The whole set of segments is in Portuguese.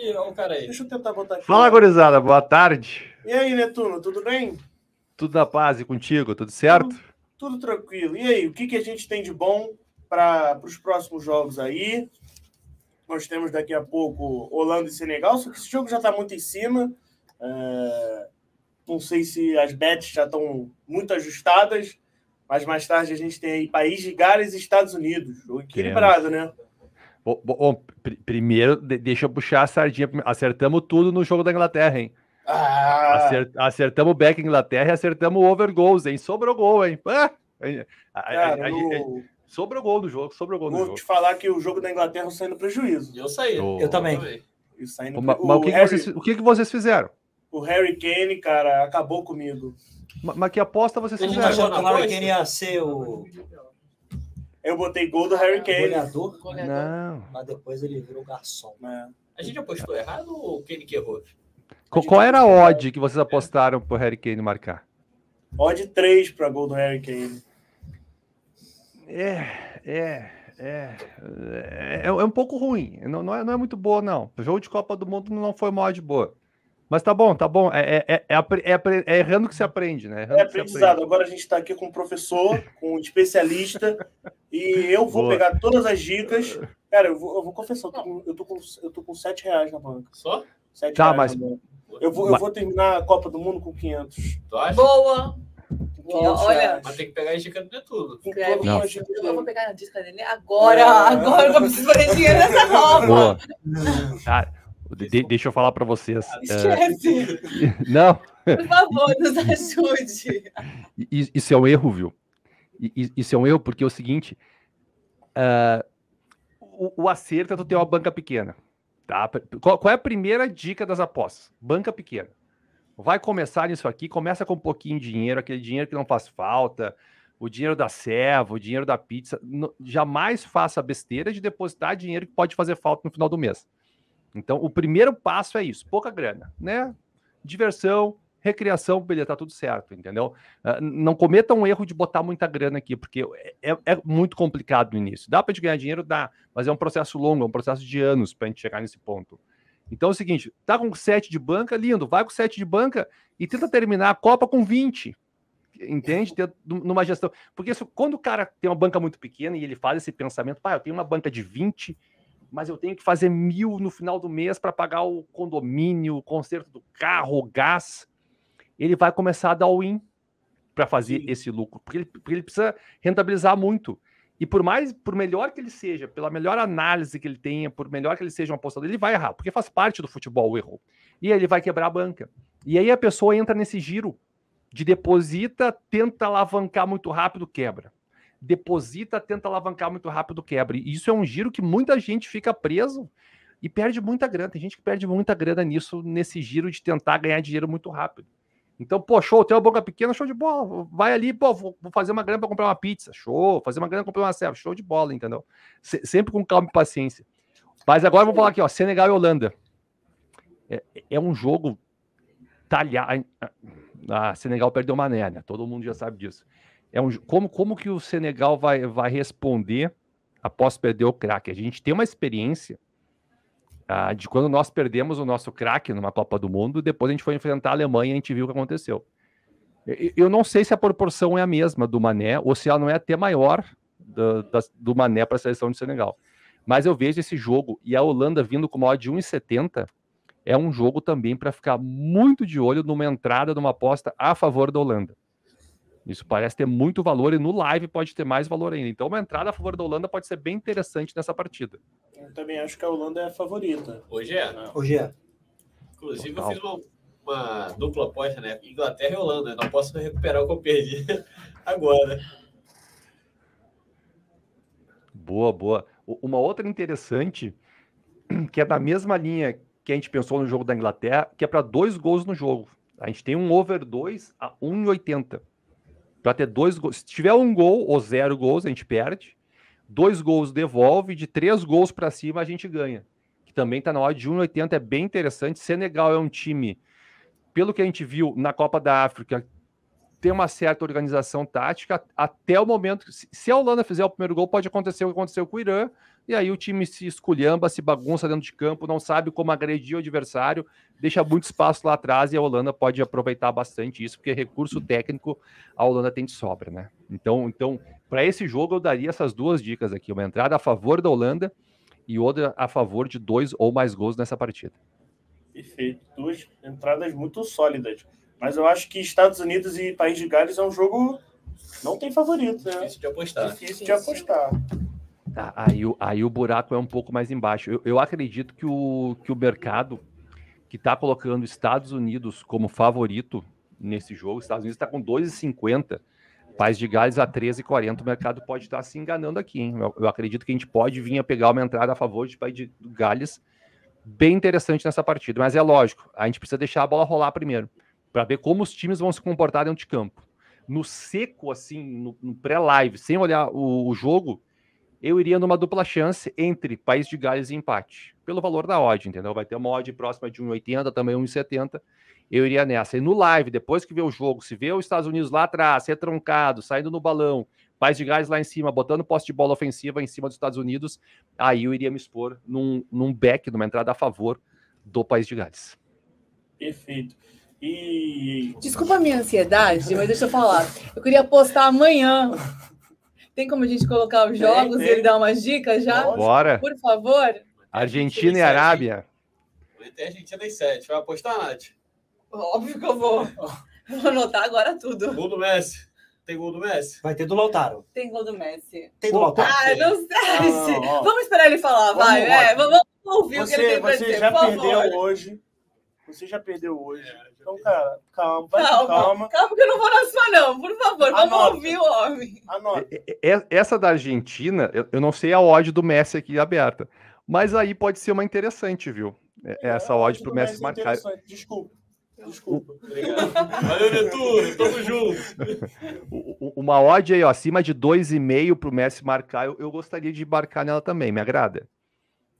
Ih, olha o cara aí. Deixa eu tentar botar aqui. Fala, gurizada. Boa tarde. E aí, Netuno, tudo bem? Tudo na paz e contigo, tudo certo? Tudo, tudo tranquilo. E aí, o que, que a gente tem de bom para os próximos jogos aí? Nós temos daqui a pouco Holanda e Senegal, só que esse jogo já está muito em cima. É... Não sei se as bets já estão muito ajustadas, mas mais tarde a gente tem aí país de Gales e Estados Unidos. equilibrado, Temos. né? Bom, bom, primeiro, deixa eu puxar a sardinha. Acertamos tudo no jogo da Inglaterra, hein? Ah. Acert, acertamos o back Inglaterra e acertamos o over goals, hein? Sobrou gol, hein? Ah, Cara, a, a, a, sobrou gol do jogo, sobrou gol Vou do jogo. Vou te falar que o jogo da Inglaterra eu no prejuízo. Eu saí. Oh. Eu também. Eu saí no... Mas, o, mas o, que, Harry... que vocês, o que, que vocês fizeram? O Harry Kane, cara, acabou comigo. Mas, mas que aposta vocês fizeram? A gente achou que o Harry Kane ia ser o... Eu botei gol do Harry Kane. Goleador? Não. Mas depois ele virou garçom. É. A gente apostou errado ou o Kane que errou? Qual, era a odd que vocês apostaram pro Harry Kane marcar? Odd 3 para gol do Harry Kane. É, é, é, é. É, é um pouco ruim. Não, não, é, não é muito boa, não. O jogo de Copa do Mundo não foi uma odd boa. Mas tá bom, tá bom. É, é, é, é, é errando que se aprende, né? Errando é aprendizado. Aprende. Agora a gente está aqui com um professor, com um especialista, e eu vou Boa. pegar todas as dicas. Cara, eu vou, eu vou confessar, eu tô, com, eu, tô com, eu tô com 7 reais na banca. Só? 7 tá, reais mas... na banca. Eu vou, eu vou terminar a Copa do Mundo com 500. Tu acha? Boa! Boa, olha. Mas tem que pegar a dica de tudo. Inclusive, não. Eu, vou pegar a dica dele agora. É. Agora eu preciso fazer dinheiro nessa Copa. Boa. Cara, de, deixa eu falar para vocês. Ah, é, esquece! É... Não! Por favor, nos ajude! Isso é um erro, viu? Isso é um erro, porque é o seguinte: uh, o, o, acerto é tu ter uma banca pequena. Tá? Qual, qual, é a primeira dica das apostas? Banca pequena. Vai começar nisso aqui, começa com um pouquinho de dinheiro, aquele dinheiro que não faz falta, o dinheiro da serva, o dinheiro da pizza. jamais faça a besteira de depositar dinheiro que pode fazer falta no final do mês. Então, o primeiro passo é isso: pouca grana, né? Diversão, recreação, beleza, tá tudo certo, entendeu? Ah, não cometa um erro de botar muita grana aqui, porque é, é muito complicado no início. Dá para gente ganhar dinheiro? Dá, mas é um processo longo, é um processo de anos para a gente chegar nesse ponto. Então é o seguinte: tá com 7 de banca, lindo, vai com 7 de banca e tenta terminar a Copa com 20. Entende? Numa gestão. Porque quando o cara tem uma banca muito pequena e ele faz esse pensamento, pai, eu tenho uma banca de 20 mas eu tenho que fazer mil no final do mês para pagar o condomínio, o conserto do carro, o gás. Ele vai começar a dar win para fazer Sim. esse lucro, porque ele, porque ele, precisa rentabilizar muito. E por mais, por melhor que ele seja, pela melhor análise que ele tenha, por melhor que ele seja um apostador, ele vai errar, porque faz parte do futebol o erro. E aí ele vai quebrar a banca. E aí a pessoa entra nesse giro de deposita, tenta alavancar muito rápido, quebra deposita, tenta alavancar muito rápido, quebra. E isso é um giro que muita gente fica preso e perde muita grana. Tem gente que perde muita grana nisso, nesse giro de tentar ganhar dinheiro muito rápido. Então, pô, show, tem uma boca pequena, show de bola. Vai ali, pô, vou fazer uma grana para comprar uma pizza, show. Fazer uma grana para comprar uma cerveja, show de bola, entendeu? sempre com calma e paciência. Mas agora vou falar aqui, ó, Senegal e Holanda. É, é um jogo talhado. Ah, Senegal perdeu uma Mané, né? Todo mundo já sabe disso é um, como, como que o Senegal vai, vai responder após perder o craque? A gente tem uma experiência ah, de quando nós perdemos o nosso craque numa Copa do Mundo, depois a gente foi enfrentar a Alemanha e a gente viu o que aconteceu. Eu não sei se a proporção é a mesma do Mané, ou se ela não é até maior do, do Mané para a seleção de Senegal. Mas eu vejo esse jogo e a Holanda vindo com uma de 1,70 é um jogo também para ficar muito de olho numa entrada, numa aposta a favor da Holanda. Isso parece ter muito valor e no live pode ter mais valor ainda. Então, uma entrada a favor da Holanda pode ser bem interessante nessa partida. Eu também acho que a Holanda é a favorita. Hoje é. Né? Hoje é. Inclusive, Total. eu fiz uma, uma dupla aposta, né? Inglaterra e Holanda. Não posso recuperar o que eu perdi agora. Boa, boa. Uma outra interessante, que é da mesma linha que a gente pensou no jogo da Inglaterra, que é para dois gols no jogo. A gente tem um over 2 a 1,80 vai ter dois gols. Se tiver um gol ou zero gols, a gente perde. Dois gols devolve, de três gols para cima a gente ganha. Que também está na hora de 1,80, é bem interessante. Senegal é um time, pelo que a gente viu na Copa da África, ter uma certa organização tática até o momento. Se a Holanda fizer o primeiro gol, pode acontecer o que aconteceu com o Irã, e aí o time se esculhamba, se bagunça dentro de campo, não sabe como agredir o adversário, deixa muito espaço lá atrás e a Holanda pode aproveitar bastante isso, porque recurso técnico a Holanda tem de sobra, né? Então, então para esse jogo eu daria essas duas dicas aqui, uma entrada a favor da Holanda e outra a favor de dois ou mais gols nessa partida. Perfeito, duas entradas muito sólidas. Mas eu acho que Estados Unidos e País de Gales é um jogo. Não tem favorito, né? Difícil de apostar. Difícil de apostar. Tá, aí, aí o buraco é um pouco mais embaixo. Eu, eu acredito que o, que o mercado que está colocando Estados Unidos como favorito nesse jogo, Estados Unidos está com 2,50. País de Gales a 13,40, o mercado pode estar tá se enganando aqui, hein? Eu, eu, acredito que a gente pode vir a pegar uma entrada a favor de País de Gales, bem interessante nessa partida, mas é lógico, a gente precisa deixar a bola rolar primeiro para ver como os times vão se comportar dentro de campo. No seco, assim, no, no pré-live, sem olhar o, o, jogo, eu iria numa dupla chance entre País de Gales e empate, pelo valor da odd, entendeu? Vai ter uma odd próxima de 1,80, também 1,70. Eu iria nessa. E no live, depois que vê o jogo, se vê os Estados Unidos lá atrás, retrancado saindo no balão, País de Gales lá em cima, botando posse de bola ofensiva em cima dos Estados Unidos, aí eu iria me expor num, num back, numa entrada a favor do País de Gales. Perfeito. E... Desculpa a minha ansiedade, mas deixa eu falar. Eu queria postar amanhã. Tem como a gente colocar os jogos tem, tem. e ele dar umas dicas já? Bora. Por favor. Argentina e Arábia. Tem Argentina em 7. Vai apostar, Nath? Óbvio que eu vou. Vou anotar agora tudo. Gol do Messi. Tem gol do Messi? Vai ter do Lautaro. Tem gol do Messi. Tem do Lautaro? Ah, não sei. Não, não, não. Vamos esperar ele falar, vamos, vai. É, vamos ouvir você, o que ele tem pra dizer. Você já perdeu hoje. Você já perdeu hoje. É então, cara, calma, calma. Calma, calma que eu não vou na sua, não. Por favor, vamos ouvir o homem. Anota. Essa da Argentina, eu não sei a odd do Messi aqui aberta. Mas aí pode ser uma interessante, viu? É, é, essa ódio odd pro Messi marcar. Desculpa. Desculpa. Obrigado. Valeu, Netuno. Tamo junto. Uma odd aí, ó, acima de 2,5 pro Messi marcar, eu, eu, gostaria de embarcar nela também, me agrada.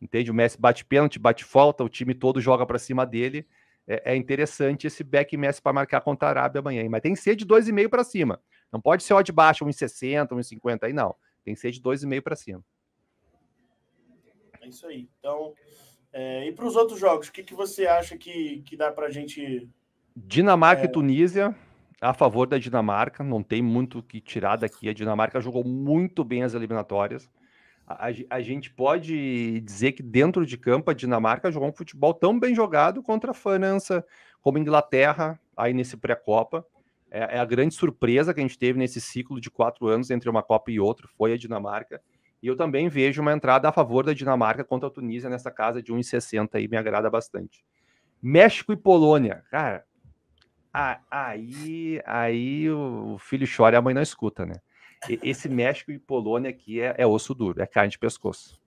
Entende? O Messi bate pênalti, bate falta, o time todo joga para cima dele é, é interessante esse back Messi para marcar contra a Arábia amanhã, mas tem que ser de 2,5 para cima. Não pode ser de baixo, 1,60, 1,50 aí não. Tem que ser de 2,5 para cima. É isso aí. Então, é, e para os outros jogos, o que, que você acha que, que dá para a gente. Dinamarca é... e Tunísia, a favor da Dinamarca, não tem muito o que tirar daqui. A Dinamarca jogou muito bem as eliminatórias a, a, gente pode dizer que dentro de campo a Dinamarca jogou um futebol tão bem jogado contra a França, como a Inglaterra, aí nesse pré-copa. É, é, a grande surpresa que a gente teve nesse ciclo de quatro anos entre uma Copa e outra, foi a Dinamarca. E eu também vejo uma entrada a favor da Dinamarca contra a Tunísia nessa casa de 1,60 aí, me agrada bastante. México e Polônia, cara, aí, aí o filho chora e a mãe não escuta, né? esse México e Polônia aqui é, é osso duro, é carne de pescoço.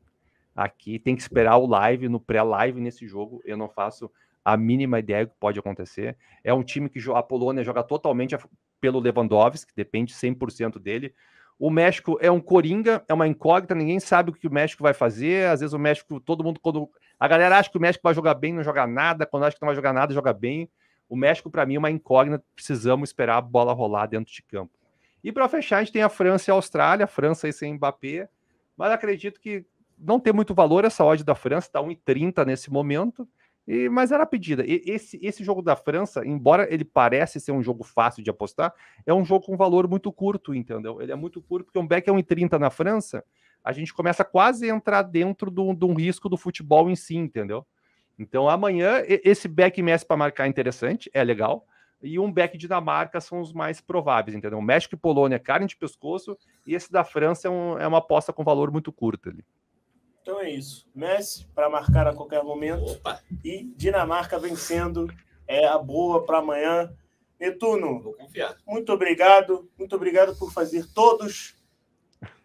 Aqui tem que esperar o live, no pré-live nesse jogo. Eu não faço a mínima ideia do que pode acontecer. É um time que a Polônia joga totalmente pelo Lewandowski, depende 100% dele. O México é um coringa, é uma incógnita, ninguém sabe o que o México vai fazer. Às vezes o México, todo mundo, quando a galera acha que o México vai jogar bem, não joga nada. Quando acha que não vai jogar nada, joga bem. O México, para mim, é uma incógnita. Precisamos esperar a bola rolar dentro de campo. E para fechar, a gente tem a França e a Austrália, a França aí sem Mbappé, mas acredito que não tem muito valor essa odd da França, está 1,30 nesse momento, e, mas era é a pedida. E, esse, esse jogo da França, embora ele pareça ser um jogo fácil de apostar, é um jogo com valor muito curto, entendeu? Ele é muito curto, porque um back é 1,30 na França, a gente começa quase a entrar dentro de um risco do futebol em si, entendeu? Então amanhã esse back Messi para marcar é interessante, é legal e um back Dinamarca são os mais prováveis, entendeu? México e Polônia, carne de pescoço, e esse da França é, um, é uma aposta com valor muito curto ali. Então é isso. Messi para marcar a qualquer momento Opa. e Dinamarca vencendo é a boa para amanhã. Netuno, Vou confiar. muito obrigado, muito obrigado por fazer todos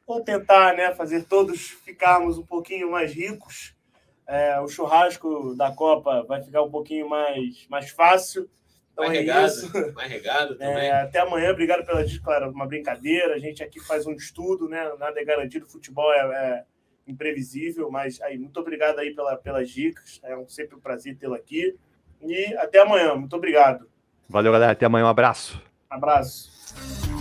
ou tentar, né, fazer todos ficarmos um pouquinho mais ricos. É, o churrasco da Copa vai ficar um pouquinho mais mais fácil. Tá então mais é regado, isso. Mais tá regado é, também. É, até amanhã, obrigado pela claro, uma brincadeira. A gente aqui faz um estudo, né? Nada é garantido, futebol é, é imprevisível, mas aí, muito obrigado aí pela, pelas dicas. É um, sempre um prazer tê-lo aqui. E até amanhã, muito obrigado. Valeu, galera. Até amanhã, um abraço. Abraço.